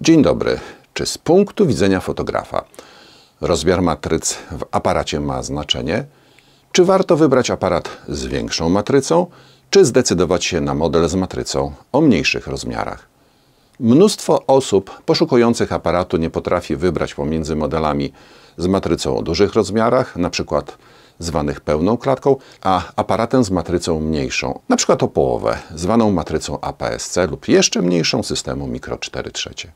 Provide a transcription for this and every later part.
Dzień dobry. Czy z punktu widzenia fotografa rozmiar matryc w aparacie ma znaczenie? Czy warto wybrać aparat z większą matrycą, czy zdecydować się na model z matrycą o mniejszych rozmiarach? Mnóstwo osób poszukujących aparatu nie potrafi wybrać pomiędzy modelami z matrycą o dużych rozmiarach, np. zwanych pełną klatką, a aparatem z matrycą mniejszą, np. o połowę, zwaną matrycą APS-C lub jeszcze mniejszą systemu mikro 4 trzecie.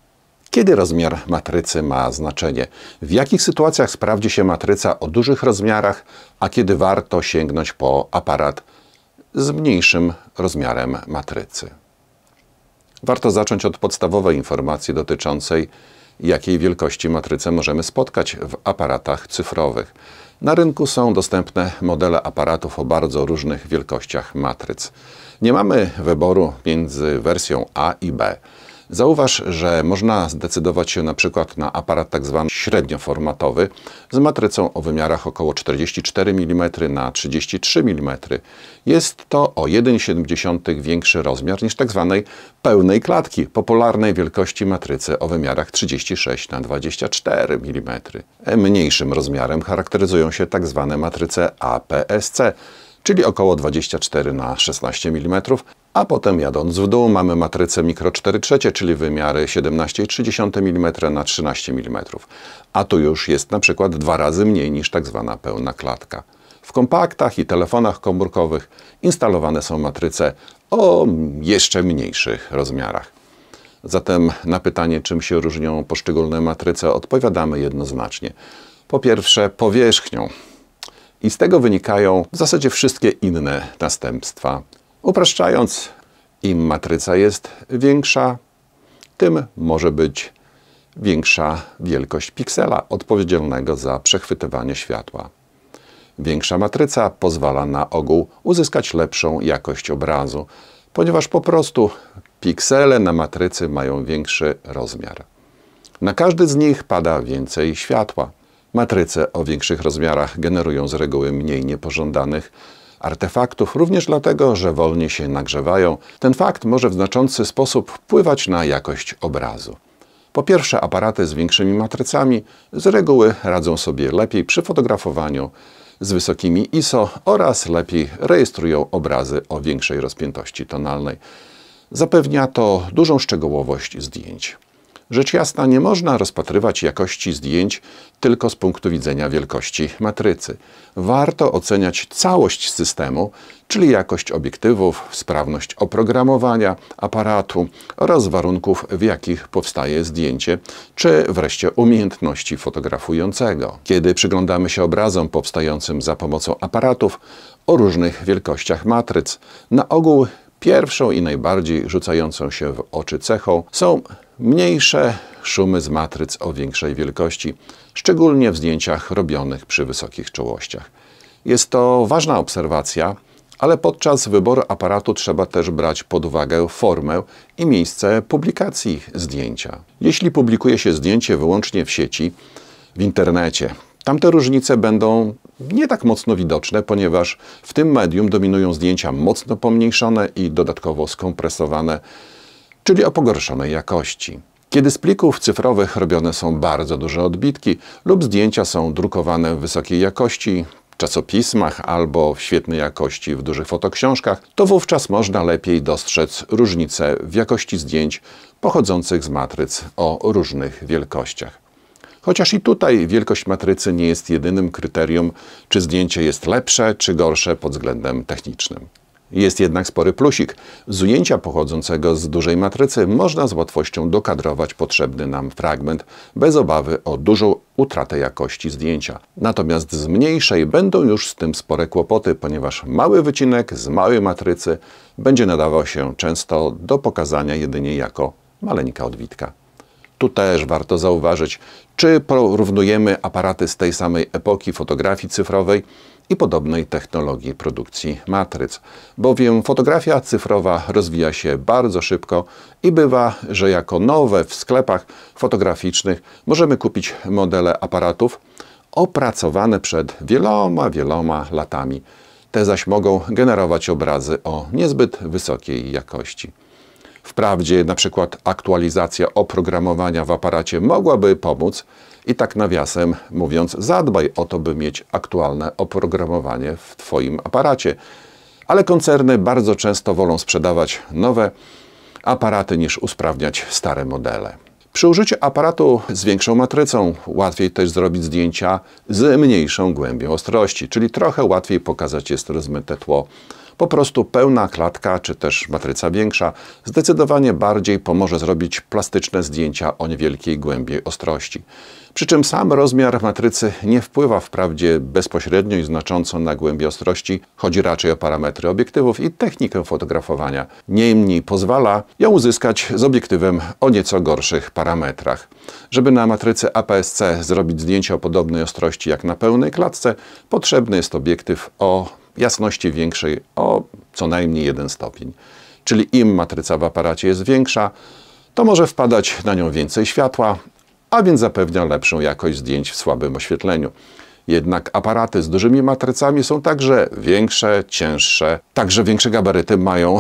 Kiedy rozmiar matrycy ma znaczenie? W jakich sytuacjach sprawdzi się matryca o dużych rozmiarach, a kiedy warto sięgnąć po aparat z mniejszym rozmiarem matrycy? Warto zacząć od podstawowej informacji dotyczącej jakiej wielkości matrycę możemy spotkać w aparatach cyfrowych. Na rynku są dostępne modele aparatów o bardzo różnych wielkościach matryc. Nie mamy wyboru między wersją A i B. Zauważ, że można zdecydować się na przykład na aparat tak zwany średnioformatowy z matrycą o wymiarach około 44 mm na 33 mm. Jest to o 1,7 większy rozmiar niż tak zwanej pełnej klatki, popularnej wielkości matrycy o wymiarach 36 na 24 mm. Mniejszym rozmiarem charakteryzują się tak zwane matryce APS-C, czyli około 24 na 16 mm, a potem jadąc w dół mamy matrycę mikro 4 trzecie, czyli wymiary 17,3 mm na 13 mm. A tu już jest na przykład dwa razy mniej niż tak zwana pełna klatka. W kompaktach i telefonach komórkowych instalowane są matryce o jeszcze mniejszych rozmiarach. Zatem na pytanie, czym się różnią poszczególne matryce, odpowiadamy jednoznacznie. Po pierwsze, powierzchnią. I z tego wynikają w zasadzie wszystkie inne następstwa Upraszczając, im matryca jest większa, tym może być większa wielkość piksela odpowiedzialnego za przechwytywanie światła. Większa matryca pozwala na ogół uzyskać lepszą jakość obrazu, ponieważ po prostu piksele na matrycy mają większy rozmiar. Na każdy z nich pada więcej światła. Matryce o większych rozmiarach generują z reguły mniej niepożądanych artefaktów, również dlatego, że wolniej się nagrzewają. Ten fakt może w znaczący sposób wpływać na jakość obrazu. Po pierwsze, aparaty z większymi matrycami z reguły radzą sobie lepiej przy fotografowaniu z wysokimi ISO oraz lepiej rejestrują obrazy o większej rozpiętości tonalnej. Zapewnia to dużą szczegółowość zdjęć. Rzecz jasna, nie można rozpatrywać jakości zdjęć tylko z punktu widzenia wielkości matrycy. Warto oceniać całość systemu, czyli jakość obiektywów, sprawność oprogramowania, aparatu oraz warunków, w jakich powstaje zdjęcie, czy wreszcie umiejętności fotografującego. Kiedy przyglądamy się obrazom powstającym za pomocą aparatów o różnych wielkościach matryc, na ogół Pierwszą i najbardziej rzucającą się w oczy cechą są mniejsze szumy z matryc o większej wielkości, szczególnie w zdjęciach robionych przy wysokich czołościach. Jest to ważna obserwacja, ale podczas wyboru aparatu trzeba też brać pod uwagę formę i miejsce publikacji zdjęcia. Jeśli publikuje się zdjęcie wyłącznie w sieci, w internecie, Tamte różnice będą nie tak mocno widoczne, ponieważ w tym medium dominują zdjęcia mocno pomniejszone i dodatkowo skompresowane, czyli o pogorszonej jakości. Kiedy z plików cyfrowych robione są bardzo duże odbitki lub zdjęcia są drukowane w wysokiej jakości, czasopismach albo w świetnej jakości w dużych fotoksiążkach, to wówczas można lepiej dostrzec różnice w jakości zdjęć pochodzących z matryc o różnych wielkościach. Chociaż i tutaj wielkość matrycy nie jest jedynym kryterium, czy zdjęcie jest lepsze czy gorsze pod względem technicznym. Jest jednak spory plusik. Z ujęcia pochodzącego z dużej matrycy można z łatwością dokadrować potrzebny nam fragment bez obawy o dużą utratę jakości zdjęcia. Natomiast z mniejszej będą już z tym spore kłopoty, ponieważ mały wycinek z małej matrycy będzie nadawał się często do pokazania jedynie jako maleńka odwitka. Tu też warto zauważyć, czy porównujemy aparaty z tej samej epoki fotografii cyfrowej i podobnej technologii produkcji matryc, bowiem fotografia cyfrowa rozwija się bardzo szybko i bywa, że jako nowe w sklepach fotograficznych możemy kupić modele aparatów opracowane przed wieloma, wieloma latami. Te zaś mogą generować obrazy o niezbyt wysokiej jakości. Wprawdzie na przykład aktualizacja oprogramowania w aparacie mogłaby pomóc i tak nawiasem mówiąc zadbaj o to, by mieć aktualne oprogramowanie w Twoim aparacie. Ale koncerny bardzo często wolą sprzedawać nowe aparaty niż usprawniać stare modele. Przy użyciu aparatu z większą matrycą łatwiej też zrobić zdjęcia z mniejszą głębią ostrości, czyli trochę łatwiej pokazać jest rozmyte tło po prostu pełna klatka czy też matryca większa zdecydowanie bardziej pomoże zrobić plastyczne zdjęcia o niewielkiej głębi ostrości. Przy czym sam rozmiar matrycy nie wpływa wprawdzie bezpośrednio i znacząco na głębię ostrości, chodzi raczej o parametry obiektywów i technikę fotografowania. Niemniej pozwala ją uzyskać z obiektywem o nieco gorszych parametrach. Żeby na matrycy APS-C zrobić zdjęcie o podobnej ostrości jak na pełnej klatce, potrzebny jest obiektyw o jasności większej o co najmniej jeden stopień. Czyli im matryca w aparacie jest większa, to może wpadać na nią więcej światła, a więc zapewnia lepszą jakość zdjęć w słabym oświetleniu. Jednak aparaty z dużymi matrycami są także większe, cięższe, także większe gabaryty mają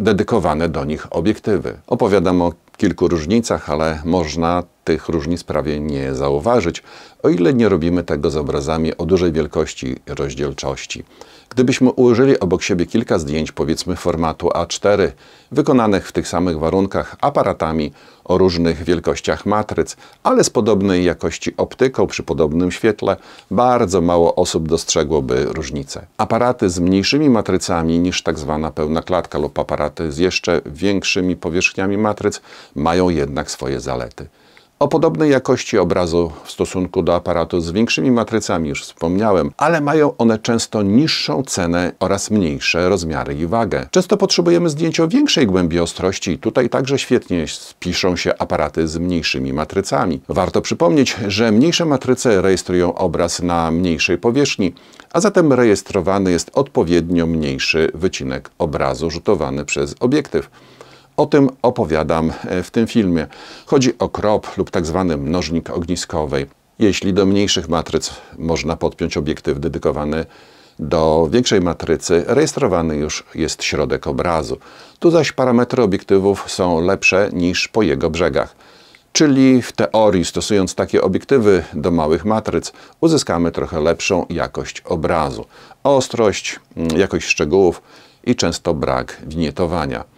dedykowane do nich obiektywy. Opowiadam o kilku różnicach, ale można tych różnic prawie nie zauważyć, o ile nie robimy tego z obrazami o dużej wielkości rozdzielczości. Gdybyśmy ułożyli obok siebie kilka zdjęć, powiedzmy formatu A4, wykonanych w tych samych warunkach aparatami o różnych wielkościach matryc, ale z podobnej jakości optyką przy podobnym świetle, bardzo mało osób dostrzegłoby różnicę. Aparaty z mniejszymi matrycami niż tak zwana pełna klatka lub aparaty z jeszcze większymi powierzchniami matryc mają jednak swoje zalety. O podobnej jakości obrazu w stosunku do aparatu z większymi matrycami już wspomniałem, ale mają one często niższą cenę oraz mniejsze rozmiary i wagę. Często potrzebujemy zdjęć o większej głębi ostrości i tutaj także świetnie spiszą się aparaty z mniejszymi matrycami. Warto przypomnieć, że mniejsze matryce rejestrują obraz na mniejszej powierzchni, a zatem rejestrowany jest odpowiednio mniejszy wycinek obrazu rzutowany przez obiektyw. O tym opowiadam e, w tym filmie. Chodzi o krop lub tak zwany mnożnik ogniskowej. Jeśli do mniejszych matryc można podpiąć obiektyw dedykowany do większej matrycy, rejestrowany już jest środek obrazu. Tu zaś parametry obiektywów są lepsze niż po jego brzegach. Czyli w teorii, stosując takie obiektywy do małych matryc, uzyskamy trochę lepszą jakość obrazu, ostrość, mm, jakość szczegółów i często brak winietowania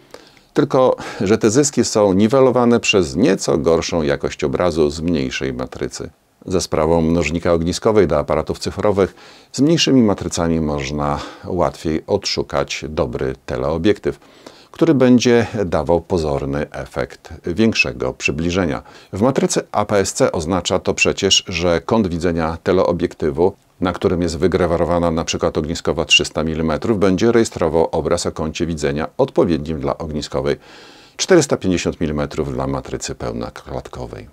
tylko że te zyski są niwelowane przez nieco gorszą jakość obrazu z mniejszej matrycy. Za sprawą mnożnika ogniskowej dla aparatów cyfrowych z mniejszymi matrycami można łatwiej odszukać dobry teleobiektyw który będzie dawał pozorny efekt większego przybliżenia. W matrycy APS-C oznacza to przecież, że kąt widzenia teleobiektywu na którym jest wygrawerowana, na przykład ogniskowa 300 mm, będzie rejestrował obraz o kącie widzenia odpowiednim dla ogniskowej 450 mm dla matrycy pełnoklatkowej.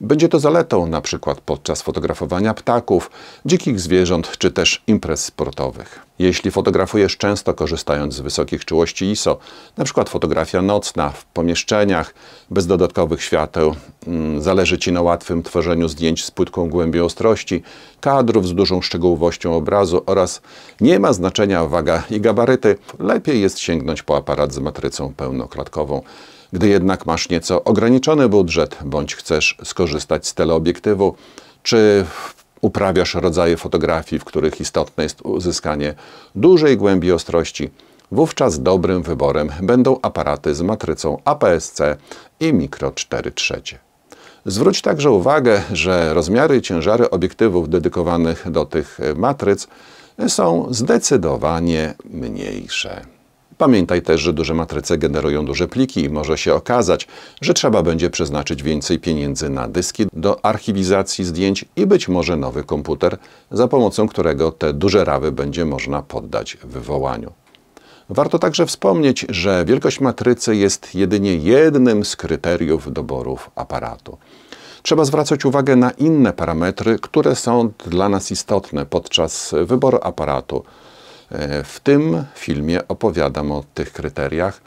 Będzie to zaletą na przykład podczas fotografowania ptaków, dzikich zwierząt czy też imprez sportowych. Jeśli fotografujesz często korzystając z wysokich czułości ISO, np. fotografia nocna w pomieszczeniach bez dodatkowych świateł, mm, zależy Ci na łatwym tworzeniu zdjęć z płytką głębią ostrości, kadrów z dużą szczegółowością obrazu oraz nie ma znaczenia waga i gabaryty, lepiej jest sięgnąć po aparat z matrycą pełnoklatkową. Gdy jednak masz nieco ograniczony budżet, bądź chcesz skorzystać z teleobiektywu, czy uprawiasz rodzaje fotografii, w których istotne jest uzyskanie dużej głębi ostrości, wówczas dobrym wyborem będą aparaty z matrycą APS-C i mikro 4 trzecie. Zwróć także uwagę, że rozmiary i ciężary obiektywów dedykowanych do tych matryc są zdecydowanie mniejsze. Pamiętaj też, że duże matryce generują duże pliki i może się okazać, że trzeba będzie przeznaczyć więcej pieniędzy na dyski do archiwizacji zdjęć i być może nowy komputer, za pomocą którego te duże rawy będzie można poddać wywołaniu. Warto także wspomnieć, że wielkość matrycy jest jedynie jednym z kryteriów doborów aparatu. Trzeba zwracać uwagę na inne parametry, które są dla nas istotne podczas wyboru aparatu E, w tym filmie opowiadam o tych kryteriach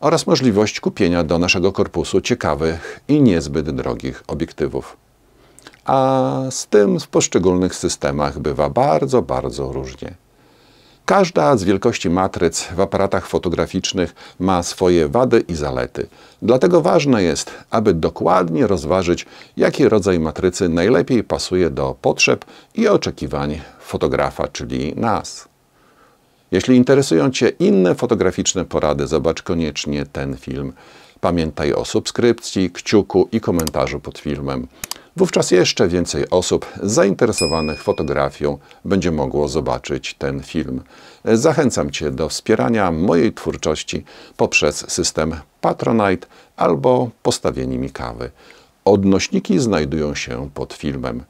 oraz możliwość kupienia do naszego korpusu ciekawych i niezbyt drogich obiektywów. A z tym w poszczególnych systemach bywa bardzo, bardzo różnie. Każda z wielkości matryc w aparatach fotograficznych ma swoje wady i zalety. Dlatego ważne jest, aby dokładnie rozważyć, jaki rodzaj matrycy najlepiej pasuje do potrzeb i oczekiwań fotografa, czyli nas. Jeśli interesują Cię inne fotograficzne porady, zobacz koniecznie ten film. Pamiętaj o subskrypcji, kciuku i komentarzu pod filmem. Wówczas jeszcze więcej osób zainteresowanych fotografią będzie mogło zobaczyć ten film. Zachęcam Cię do wspierania mojej twórczości poprzez system Patronite albo postawienie mi kawy. Odnośniki znajdują się pod filmem.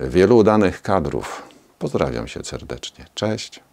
Wielu udanych kadrów. Pozdrawiam się serdecznie. Cześć.